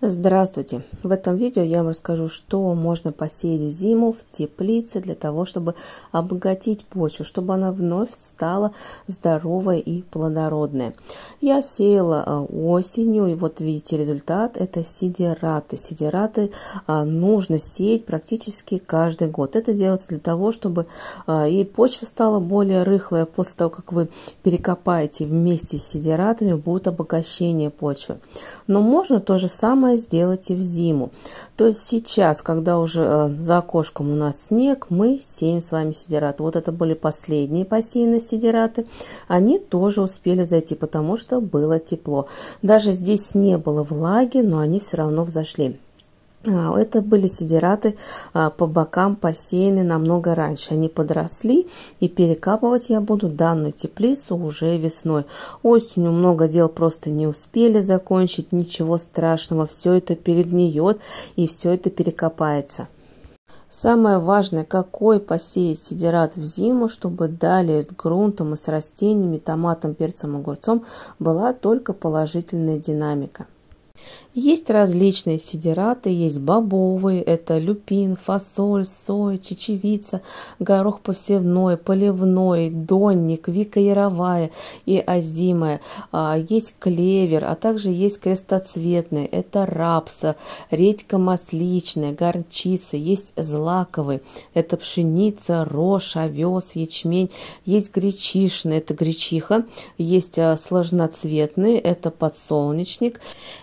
Здравствуйте! В этом видео я вам расскажу, что можно посеять зиму в теплице для того, чтобы обогатить почву, чтобы она вновь стала здоровой и плодородной. Я сеяла а, осенью, и вот видите результат, это сидераты. Сидераты а, нужно сеять практически каждый год. Это делается для того, чтобы а, и почва стала более рыхлая. После того, как вы перекопаете вместе с сидератами, будет обогащение почвы. Но можно то же самое самое сделать и в зиму. То есть сейчас, когда уже э, за окошком у нас снег, мы сеем с вами сидират. Вот это были последние посеянные сидираты. Они тоже успели зайти, потому что было тепло. Даже здесь не было влаги, но они все равно взошли. А, это были сидераты а, по бокам посеяны намного раньше. Они подросли, и перекапывать я буду данную теплицу уже весной. Осенью много дел просто не успели закончить, ничего страшного. Все это перегниет, и все это перекопается. Самое важное, какой посеять сидерат в зиму, чтобы далее с грунтом и с растениями, томатом, перцем, огурцом была только положительная динамика. Есть различные сидераты, есть бобовые, это люпин, фасоль, соя, чечевица, горох посевной, поливной, донник, вика яровая и озимая. А, есть клевер, а также есть крестоцветные – это рапса, редька масличная, горчица, есть злаковые – это пшеница, рожь, овес, ячмень, есть гречишные – это гречиха, есть а, сложноцветный, это подсолнечник,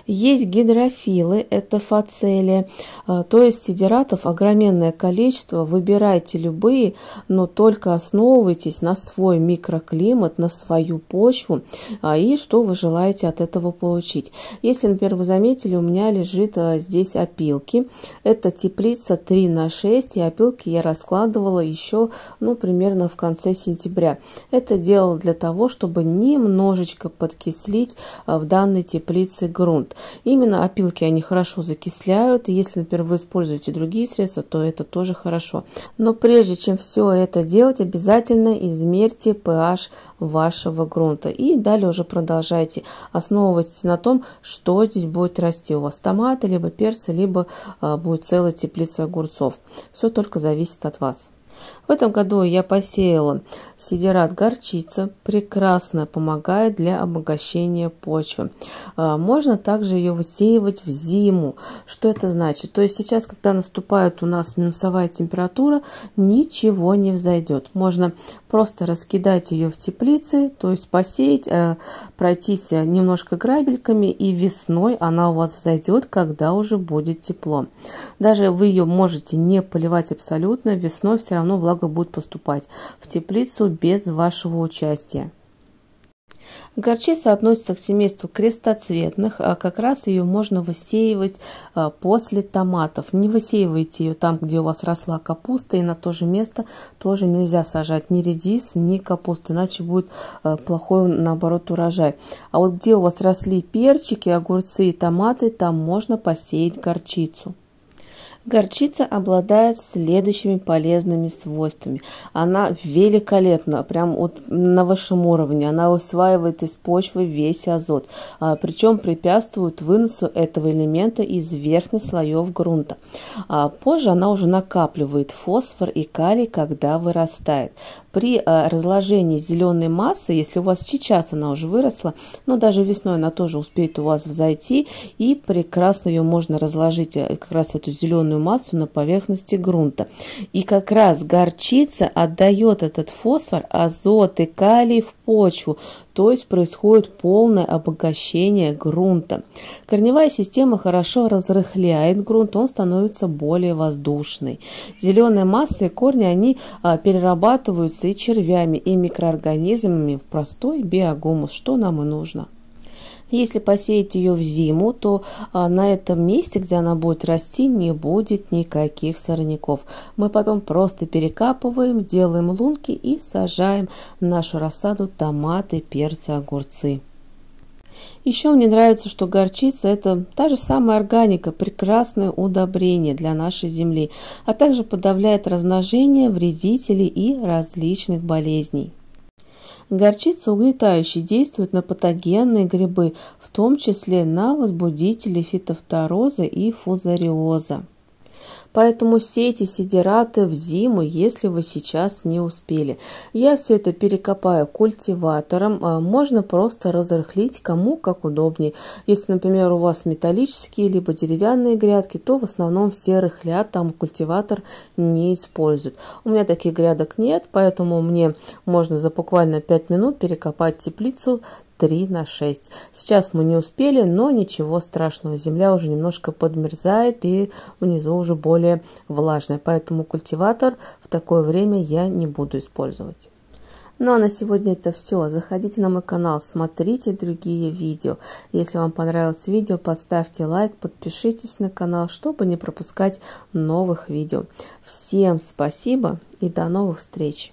есть есть гидрофилы, это фацели, э, то есть сидератов огроменное количество, выбирайте любые, но только основывайтесь на свой микроклимат, на свою почву а, и что вы желаете от этого получить. Если, например, вы заметили, у меня лежит э, здесь опилки, это теплица 3 на 6, и опилки я раскладывала еще, ну, примерно в конце сентября. Это делала для того, чтобы немножечко подкислить э, в данной теплице грунт. Именно опилки, они хорошо закисляют, и если, например, вы используете другие средства, то это тоже хорошо. Но прежде чем все это делать, обязательно измерьте pH вашего грунта. И далее уже продолжайте, основывайтесь на том, что здесь будет расти у вас томаты, либо перцы, либо а, будет целая теплица огурцов. Все только зависит от вас. В этом году я посеяла сидерат горчица, прекрасно помогает для обогащения почвы. А, можно также ее высеивать в зиму. Что это значит? То есть сейчас, когда наступает у нас минусовая температура, ничего не взойдет. Можно просто раскидать ее в теплице, то есть посеять, э, пройтись немножко грабельками, и весной она у вас взойдет, когда уже будет тепло. Даже вы ее можете не поливать абсолютно, весной все равно влага будет поступать в теплицу без вашего участия. Горчица относится к семейству крестоцветных, а как раз ее можно высеивать а, после томатов. Не высеивайте ее там, где у вас росла капуста, и на то же место тоже нельзя сажать ни редис, ни капусту, иначе будет а, плохой, наоборот, урожай. А вот где у вас росли перчики, огурцы и томаты, там можно посеять горчицу. Горчица обладает следующими полезными свойствами. Она великолепна, прям вот на вашем уровне. Она усваивает из почвы весь азот, а, причем препятствует выносу этого элемента из верхних слоев грунта. А, позже она уже накапливает фосфор и калий, когда вырастает. При а, разложении зеленой массы, если у вас сейчас она уже выросла, но ну, даже весной она тоже успеет у вас взойти, и прекрасно ее можно разложить, э, как раз эту зеленую минеральную массу на поверхности грунта. И как раз горчица отдает этот фосфор, азот и калий в почву, то есть происходит полное обогащение грунта. Корневая система хорошо разрыхляет грунт, он становится более воздушный. Зеленая масса и корни, они а, перерабатываются и червями, и микроорганизмами в простой биогумус, что нам и нужно. Если посеять ее в зиму, то а, на этом месте, где она будет расти, не будет никаких сорняков. Мы потом просто перекапываем, делаем лунки и сажаем нашу рассаду томаты, перцы, огурцы. Еще мне нравится, что горчица – это та же самая органика, прекрасное удобрение для нашей земли, а также подавляет размножение вредителей и различных болезней. Горчица угнетающе действует на патогенные грибы, в том числе на возбудители фитофтороза и фузариоза. Поэтому все эти сидераты в зиму, если вы сейчас не успели. Я все это перекопаю культиватором. А, можно просто разрыхлить кому как удобнее. Если, например, у вас металлические либо деревянные грядки, то в основном все рыхлят, там культиватор не используют. У меня таких грядок нет, поэтому мне можно за буквально 5 минут перекопать теплицу 3 на 6. Сейчас мы не успели, но ничего страшного. Земля уже немножко подмерзает и внизу уже более влажная. Поэтому культиватор в такое время я не буду использовать. Ну а на сегодня это все. Заходите на мой канал, смотрите другие видео. Если вам понравилось видео, поставьте лайк, подпишитесь на канал, чтобы не пропускать новых видео. Всем спасибо и до новых встреч!